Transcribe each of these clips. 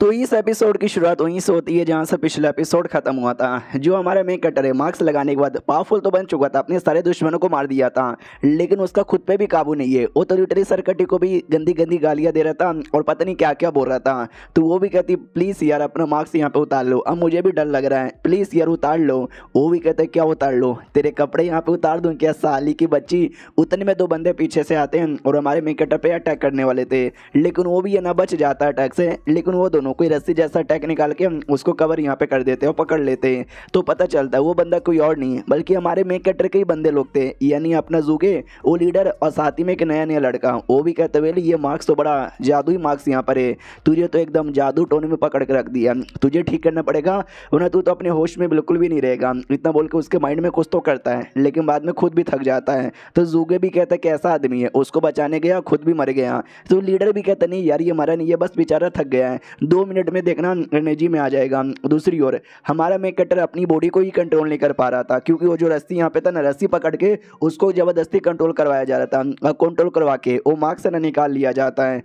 तो इस एपिसोड की शुरुआत वहीं से होती है जहाँ से पिछला एपिसोड खत्म हुआ था जो हमारा मेन कटर है मार्क्स लगाने के बाद पावरफुल तो बन चुका था अपने सारे दुश्मनों को मार दिया था लेकिन उसका खुद पे भी काबू नहीं है वो लिटरी तो सरकटी को भी गंदी गंदी गालियाँ दे रहा था और पता नहीं क्या क्या बोल रहा था तो वो भी कहती प्लीज़ यार अपना मार्क्स यहाँ पर उतार लो अब मुझे भी डर लग रहा है प्लीज़ यार उतार लो वो भी कहते क्या उतार लो तेरे कपड़े यहाँ पर उतार दूँ क्या साली की बच्ची उतने में दो बंदे पीछे से आते हैं और हमारे मेन कटर पर अटैक करने वाले थे लेकिन वो भी ये ना बच जाता अटैक से लेकिन वो दोनों दोनों कोई रस्सी जैसा अटैक निकाल के उसको कवर यहाँ पे कर देते हैं और पकड़ लेते हैं तो पता चलता है वो बंदा कोई और नहीं है बल्कि हमारे मेक कटर के ही बंदे लोग थे यानी अपना जूगे वो लीडर और साथ ही में एक नया नया लड़का वो भी कहते हुए ये मार्क्स तो बड़ा जादुई मार्क्स यहाँ पर है तुझे तो एकदम जादू टोने में पकड़ के रख दिया तुझे ठीक करना पड़ेगा वरना तू तो अपने होश में बिल्कुल भी नहीं रहेगा इतना बोल के उसके माइंड में कुछ तो करता है लेकिन बाद में खुद भी थक जाता है तो जूगे भी कहता है कैसा आदमी है उसको बचाने गया खुद भी मर गया तो लीडर भी कहता नहीं यार ये मरा नहीं ये बस बेचारा थक गया है दो मिनट में देखना एनर्जी में आ जाएगा दूसरी ओर हमारा मैं कटर अपनी बॉडी को ही कंट्रोल नहीं कर पा रहा था क्योंकि वो जो रस्सी यहाँ पे था ना रस्सी पकड़ के उसको ज़बरदस्ती कंट्रोल करवाया जा रहा था कंट्रोल करवा के वो मार्क्स ना निकाल लिया जाता है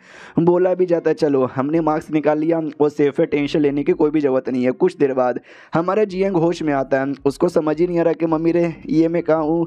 बोला भी जाता है चलो हमने मार्क्स निकाल लिया वो सेफ है टेंशन लेने की कोई भी ज़रूरत नहीं है कुछ देर बाद हमारा एंग होश में आता है उसको समझ ही नहीं आ रहा कि मम्मी रे ये मैं कहाँ हूँ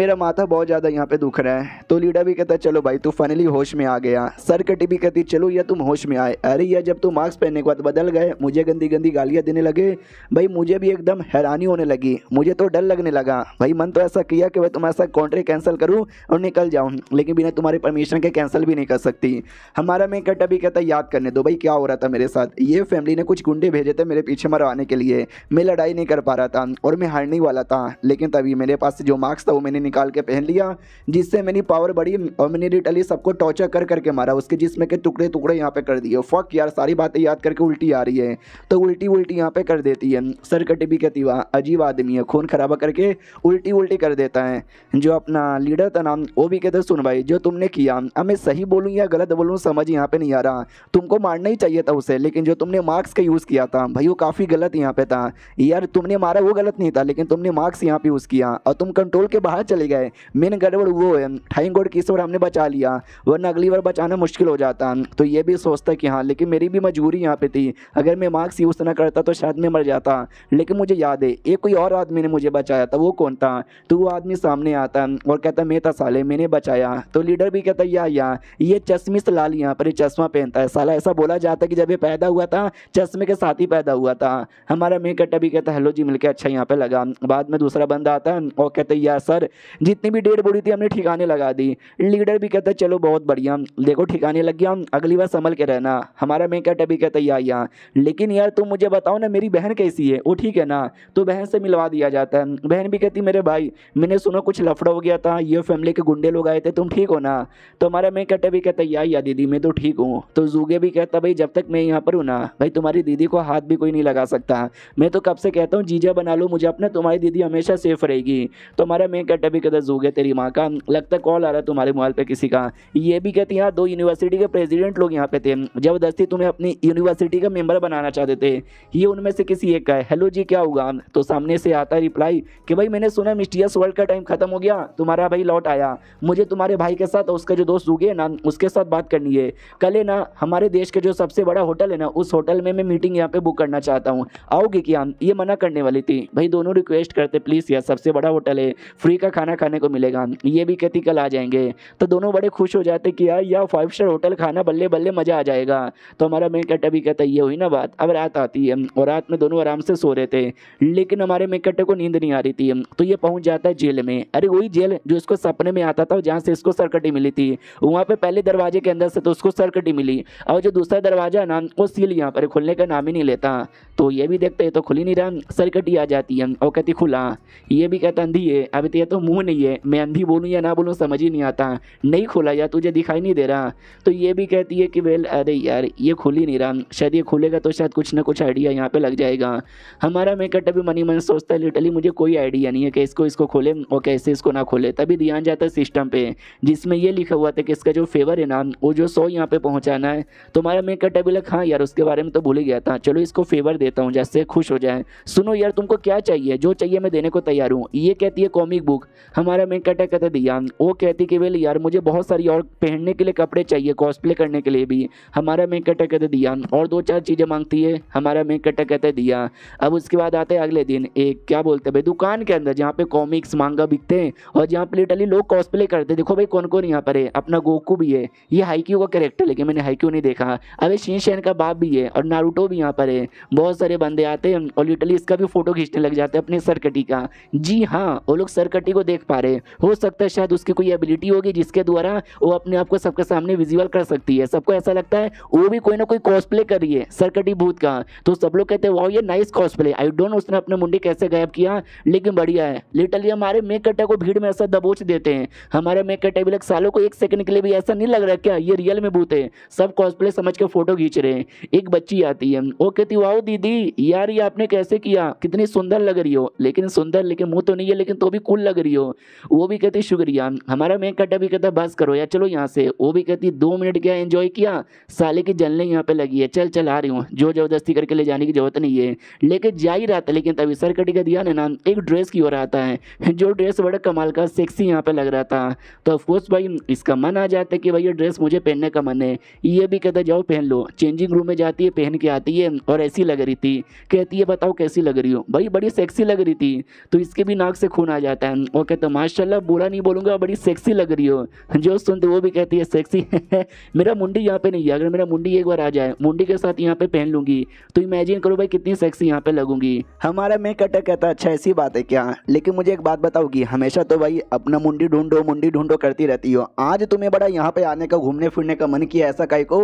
मेरा माथा बहुत ज़्यादा यहाँ पर दुख रहा है तो लीडा भी कहता है चलो भाई तू फाइनली होश में आ गया सर कटी भी कहती चलो या तुम होश में आए अरे या जब तू मार्क्स पहनने के बाद बदल गए मुझे गंदी गंदी गालियाँ देने लगे भाई मुझे भी एकदम हैरानी होने लगी मुझे तो डर लगने लगा भाई मन तो ऐसा किया कि भाई तुम्हारे साथ कॉन्ट्रैक्ट कैंसिल करूँ और निकल जाऊँ लेकिन बिना तुम्हारे परमिशन के कैंसिल भी नहीं कर सकती हमारा मैं कट अभी कहता याद करने दो भाई क्या हो रहा था मेरे साथ ये फैमिली ने कुछ गुंडे भेजे थे मेरे पीछे मरवाने के लिए मैं लड़ाई नहीं कर पा रहा था और मैं हारने वाला था लेकिन तभी मेरे पास जो मार्क्स था वो मैंने निकाल के पहन लिया जिससे मेरी पावर बढ़ी और मैंने रिटली सबको टॉर्चर कर करके मारा उसके जिसमें के टुकड़े टुकड़े यहाँ पे कर दिए फक यार सारी बातें याद बात करके उल्टी आ रही है तो उल्टी उल्टी यहाँ पे कर देती है सर कटी भी कहती हुआ अजीब आदमी है खून खराबा करके उल्टी उल्टी कर देता है जो अपना लीडर था नाम वो भी कहते सुन भाई जो तुमने किया अब मैं सही बोलूँ या गलत बोलूँ समझ यहाँ पर नहीं आ रहा तुमको मारना ही चाहिए था उसे लेकिन जो तुमने मार्क्स का यूज़ किया था भाई वो काफ़ी गलत यहाँ पर था यार तुमने मारा वो गलत नहीं था लेकिन तुमने मार्क्स यहाँ पर यूज़ किया और तुम कंट्रोल के बाहर चले गए मेन गड़बड़ वो है ठाइंग गोड की हमने बचा लिया वरना अगली बार बचाना मुश्किल हो जाता तो ये भी सोचता कि हाँ लेकिन मेरी भी मजबूरी यहाँ पे थी अगर मैं मास्क यूज़ ना करता तो शायद मैं मर जाता लेकिन मुझे याद है एक कोई और आदमी ने मुझे बचाया था वो कौन था तो वो आदमी सामने आता और कहता मैं था साले मैंने बचाया तो लीडर भी कहता या या ये से लाल यहाँ पर चश्मा पहनता है साला ऐसा बोला जाता कि जब ये पैदा हुआ था चश्मे के साथ ही पैदा हुआ था हमारा कट्टा भी कहता हेलो जी मिलकर अच्छा यहाँ पर लगा बाद में दूसरा बंदा आता है और कहते या सर जितनी भी डेढ़ बोली थी हमने ठिकाने लगा दी लीडर भी कहता चलो बहुत बढ़िया देखो ठिकाने लग गया अगली बार संभल के रहना हमारा मेकअट भी कहता कहिया यहाँ लेकिन यार तुम मुझे बताओ ना मेरी बहन कैसी है वो ठीक है ना तो बहन से मिलवा दिया जाता है बहन भी कहती मेरे भाई मैंने सुनो कुछ लफड़ा हो गया था ये फैमिली के गुंडे लोग आए थे तुम ठीक हो ना तो हमारा मैं कहते भी कहता या, या दीदी मैं तो ठीक हूँ तो जूगे भी कहता भाई जब तक मैं यहाँ पर हूँ ना भाई तुम्हारी दीदी को हाथ भी कोई नहीं लगा सकता मैं तो कब से कहता हूँ जीजा बना लो मुझे अपना तुम्हारी दीदी हमेशा सेफ रहेगी तो हमारा मैं कहते भी कहता जूगे तेरी माँ का लगता कॉल आ रहा है तुम्हारे मोबाइल पर किसी का ये भी कहती यहाँ दो यूनिवर्सिटी के प्रेजिडेंट लोग यहाँ पे थे जबरदस्ती तुम्हें अपनी यूनिवर्सिटी का मेंबर बनाना चाहते थे ये उनमें से किसी एक का है हेलो जी क्या होगा तो सामने से आता है रिप्लाई कि भाई मैंने सुना मिस्टियस वर्ल्ड का टाइम खत्म हो गया तुम्हारा भाई लौट आया मुझे तुम्हारे भाई के साथ उसका जो दोस्त उगे ना उसके साथ बात करनी है कल है ना हमारे देश का जो सबसे बड़ा होटल है ना उस होटल में मैं मीटिंग यहाँ पे बुक करना चाहता हूँ आओगे क्या ये मना करने वाली थी भाई दोनों रिक्वेस्ट करते प्लीज़ यार सबसे बड़ा होटल है फ्री का खाना खाने को मिलेगा ये भी कहती कल आ जाएंगे तो दोनों बड़े खुश हो जाते कि यार या फाइव स्टार होटल खाना बल्ले बल्ले मज़ा आ जाएगा तो हमारा मेन कहता भी कहता ये हुई ना बात अब रात आती है और रात में दोनों आराम से सो रहे थे लेकिन हमारे मेकटे को नींद नहीं आ रही थी तो ये पहुंच जाता है जेल में अरे वही जेल जो इसको सपने में आता था जहाँ से इसको सरकटी मिली थी वहाँ पर पहले दरवाजे के अंदर से तो उसको सरकटी मिली और जो दूसरा दरवाजा ना वो सील यहाँ पर खुलने का नाम ही नहीं लेता तो ये भी देखते तो खुली नहीं रहा सरकटी आ जाती है और कहती खुला ये भी कहता अंधी है अभी तो तो मुँह नहीं है मैं अंधी बोलूँ या ना बोलूँ समझ ही नहीं आता नहीं खुला या तुझे दिखाई नहीं दे रहा तो ये भी कहती है कि वेल अरे यार ये खुली नहीं रहा शायद ये खुलेगा तो शायद कुछ ना कुछ आइडिया यहाँ पे लग जाएगा हमारा मेकअप तभी मनी मन सोचता है लिटरली मुझे कोई आइडिया नहीं है कि इसको इसको खोले और कैसे इसको ना खोले तभी ध्यान जाता है सिस्टम पे जिसमें ये लिखा हुआ था कि इसका जो फेवर है ना वो जो सौ यहाँ पे पहुँचाना है तो हमारा मेकअप तभी लग हाँ यार उसके बारे में तो भूल ही गया था चलो इसको फेवर देता हूँ जैसे खुश हो जाए सुनो यार तुमको क्या चाहिए जो चाहिए मैं देने को तैयार हूँ ये कहती है कॉमिक बुक हमारा मेकअप टैक कहता दिया वो कहती कि वेल यार मुझे बहुत सारी और पहनने के लिए कपड़े चाहिए कॉस्प्ले करने के लिए भी हमारा मेकअप टैक कहते दिया और दो चार चीज़ें मांगती है हमारा मेन कहता कहते दिया अब उसके बाद आते हैं अगले दिन एक क्या बोलते हैं भाई दुकान के अंदर जहाँ पे कॉमिक्स मांगा बिकते हैं और जहाँ पे लिटरली लोग कॉस्प्ले करते हैं देखो भाई कौन कौन यहाँ पर है अपना गोकू भी है ये हाईक्यू का कैरेक्टर लेकिन मैंने हाईक्यू नहीं देखा अब शीन शैन का बाप भी है और नारूटो भी यहाँ पर है बहुत सारे बंदे आते हैं और लिटरली इसका भी फोटो खींचने लग जाते हैं अपने सरकटी का जी हाँ वो लोग सरकटी को देख पा रहे हो सकता है शायद उसकी कोई एबिलिटी होगी जिसके द्वारा वो अपने आप को सबके सामने विजिबल कर सकती है सबको ऐसा लगता है वो भी कोई ना कोई कॉस्प्ले कॉस्प्ले कर रही है सरकटी भूत का तो सब लोग कहते हैं वाह ये nice cosplay I don't know उसने अपने मुंडी कैसे गायब किया लेकिन बढ़िया है लिटरली हमारे मेक कटे को भीड़ में ऐसा दबोच देते हैं हमारे मेक कटे भी लग सालों को एक सेकंड के लिए भी ऐसा नहीं लग रहा क्या ये रियल में भूत है सब कॉस्प्ले समझ के फोटो खींच रहे हैं एक बच्ची आती है वो कहती वाह दीदी यार ये आपने कैसे किया कितनी सुंदर लग रही हो लेकिन सुंदर लेकिन मुँह तो नहीं है लेकिन तो भी कुल लग रही हो वो भी कहती शुक्रिया हमारा मेक कटा भी कहता बस करो या चलो यहाँ से वो भी कहती दो मिनट क्या एंजॉय किया साले की जलने यहाँ पे लगी है चल चल आ रही हूँ जो जबरदस्ती करके ले जाने की जरूरत नहीं है लेकिन जा ही रहा था लेकिन तभी सरकटी का दिया है ना एक ड्रेस की ओर आता है जो ड्रेस बड़ा कमाल का सेक्सी यहाँ पे लग रहा था तो ऑफकोर्स भाई इसका मन आ जाता है कि भाई ये ड्रेस मुझे पहनने का मन है ये भी कहता जाओ पहन लो चेंजिंग रूम में जाती है पहन के आती है और ऐसी लग रही थी कहती है बताओ कैसी लग रही हो भाई बड़ी सेक्सी लग रही थी तो इसके भी नाक से खून आ जाता है और कहते माशाला बुरा नहीं बोलूँगा बड़ी सेक्सी लग रही हो जो सुनते वो भी कहती है सेक्सी मेरा मुंडी यहाँ पे नहीं है अगर मेरा मुंडी एक बार आ जाए मुंडी बॉडी के साथ यहाँ पे पहन लूंगी तो इमेजिन करो भाई कितनी सेक्सी यहाँ पे लगूंगी हमारा मेक अटक कहता अच्छा ऐसी बात है क्या लेकिन मुझे एक बात बताओगी हमेशा तो भाई अपना मुंडी ढूंढो मुंडी ढूंढो करती रहती हो आज तुम्हें बड़ा यहाँ पे आने का घूमने फिरने का मन किया ऐसा कहीं को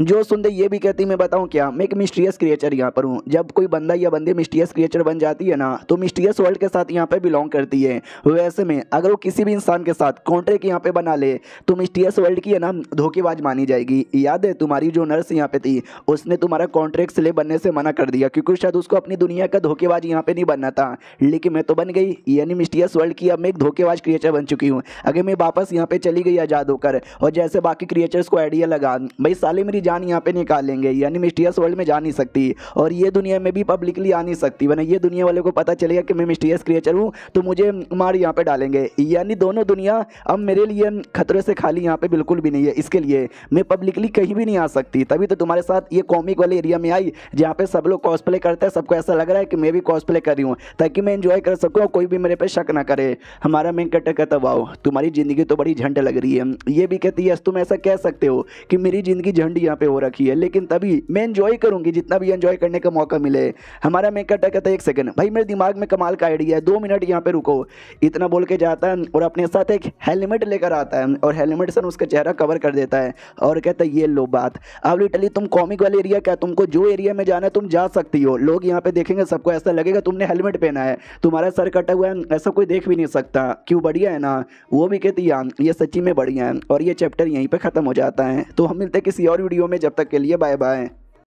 जो सुन दे ये भी कहती मैं बताऊँ क्या मैं एक मिस्ट्रियस क्रिएचर यहाँ पर हूँ जब कोई बंदा या बंदी मिस्ट्रियस क्रिएचर बन जाती है ना तो मिस्ट्रियस वर्ल्ड के साथ यहाँ पे बिलोंग करती है वैसे में अगर वो किसी भी इंसान के साथ कॉन्ट्रैक्ट यहाँ पे बना ले तो मिस्ट्रियस वर्ल्ड की है ना धोखेबाज मानी जाएगी याद है तुम्हारी जो नर्स यहाँ पे थी उसने तुम्हारा कॉन्ट्रैक्ट स्लेव बनने से मना कर दिया क्योंकि शायद उसको अपनी दुनिया का धोखेबाज यहाँ पे नहीं बनना था लेकिन मैं तो बन गई यानी मिस्टियस वर्ल्ड की अब मैं एक धोखेबाज क्रिएचर बन चुकी हूँ अगर मैं वापस यहाँ पे चली गई आज़ाद होकर और जैसे बाकी क्रिएचर्स को आइडिया लगा भाई साले मेरी जान यहाँ पे निकालेंगे यानी मिस्टियस वर्ल्ड में जा नहीं सकती और ये दुनिया में भी पब्लिकली आ नहीं सकती वरना ये दुनिया वाले को पता चलेगा कि मैं मिस्टियस क्रिएचर हूँ तो मुझे मार यहाँ पे डालेंगे यानी दोनों दुनिया अब मेरे लिए खतरे से खाली यहाँ पे बिल्कुल भी नहीं है इसके लिए मैं पब्लिकली कहीं भी नहीं आ सकती तभी तो तुम्हारे साथ बात ये कॉमिक वाले एरिया में आई जहाँ पे सब लोग कॉस्प्ले करते हैं सबको ऐसा लग रहा है कि मैं भी कॉस्प्ले कर रही हूँ ताकि मैं इन्जॉय कर सकूँ और कोई भी मेरे पे शक ना करे हमारा मेन कटर कहता वाओ तुम्हारी ज़िंदगी तो बड़ी झंड लग रही है ये भी कहती है तुम ऐसा कह सकते हो कि मेरी ज़िंदगी झंड यहाँ पे हो रखी है लेकिन तभी मैं इन्जॉय करूँगी जितना भी इन्जॉय करने का मौका मिले हमारा मेन कटर कहता है एक सेकेंड भाई मेरे दिमाग में कमाल का आइडिया है दो मिनट यहाँ पर रुको इतना बोल के जाता है और अपने साथ एक हेलमेट लेकर आता है और हेलमेट से उसका चेहरा कवर कर देता है और कहता है ये लो बात अब लिटली तुम कॉम इकोनॉमिक वाले एरिया क्या तुमको जो एरिया में जाना है तुम जा सकती हो लोग यहाँ पे देखेंगे सबको ऐसा लगेगा तुमने हेलमेट पहना है तुम्हारा सर कटा हुआ है ऐसा कोई देख भी नहीं सकता क्यों बढ़िया है ना वो भी कहती है ये सच्ची में बढ़िया है और ये चैप्टर यहीं पर ख़त्म हो जाता है तो हम मिलते किसी और वीडियो में जब तक के लिए बाय बाय